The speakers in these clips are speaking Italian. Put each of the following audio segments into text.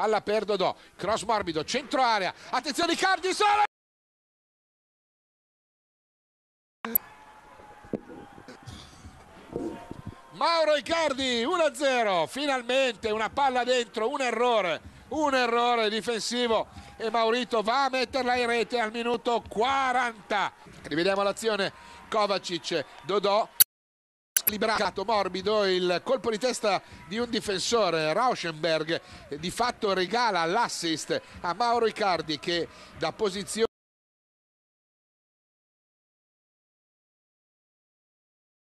palla per Dodò, cross morbido, centro area, attenzione Cardi, solo! Mauro Icardi 1-0, finalmente una palla dentro, un errore, un errore difensivo e Maurito va a metterla in rete al minuto 40. Rivediamo l'azione Kovacic, Dodò liberato morbido il colpo di testa di un difensore Rauschenberg eh, di fatto regala l'assist a Mauro Icardi che da posizione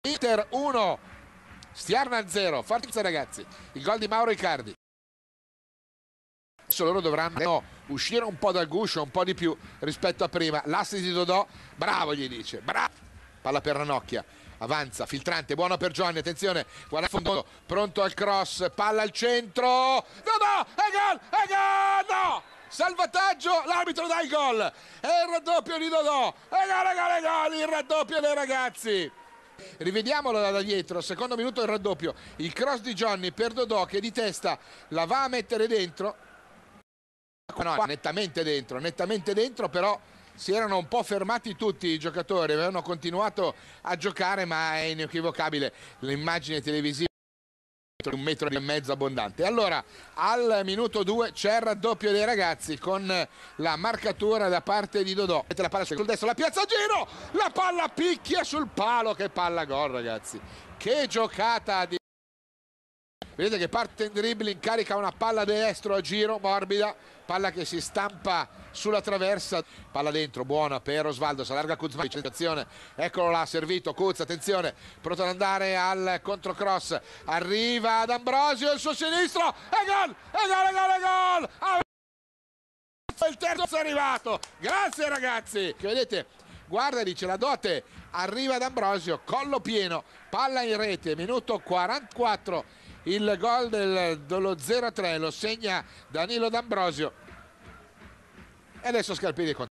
Inter 1 Stiarna 0 forza ragazzi il gol di Mauro Icardi adesso loro dovranno uscire un po' dal guscio un po' di più rispetto a prima l'assist di Dodò bravo gli dice bravo palla per Ranocchia avanza, filtrante, buona per Giovanni, attenzione, guarda a fondo, pronto al cross, palla al centro, no no, è gol, è gol, no! Salvataggio, l'arbitro dà il gol, è il raddoppio di Dodò, è gol, è gol, è gol, il raddoppio dei ragazzi! Rivediamolo da dietro, secondo minuto il raddoppio, il cross di Johnny per Dodò che di testa la va a mettere dentro, no, nettamente dentro, nettamente dentro però si erano un po' fermati tutti i giocatori, avevano continuato a giocare, ma è inequivocabile l'immagine televisiva un metro e mezzo abbondante. Allora, al minuto 2 c'è il raddoppio dei ragazzi con la marcatura da parte di Dodò. La palla sul destro, la piazza a giro, la palla picchia sul palo, che palla gol ragazzi. Che giocata di vedete che parte in dribbling carica una palla destro a giro morbida palla che si stampa sulla traversa palla dentro buona per Osvaldo si allarga Kuzmaic attenzione eccolo là servito Kuz attenzione pronto ad andare al controcross arriva ad Ambrosio il suo sinistro e gol e gol e gol e gol il terzo è arrivato grazie ragazzi che vedete guarda dice la dote arriva ad Ambrosio collo pieno palla in rete minuto 44 il gol dello 0-3 lo segna Danilo D'Ambrosio e adesso Scarpini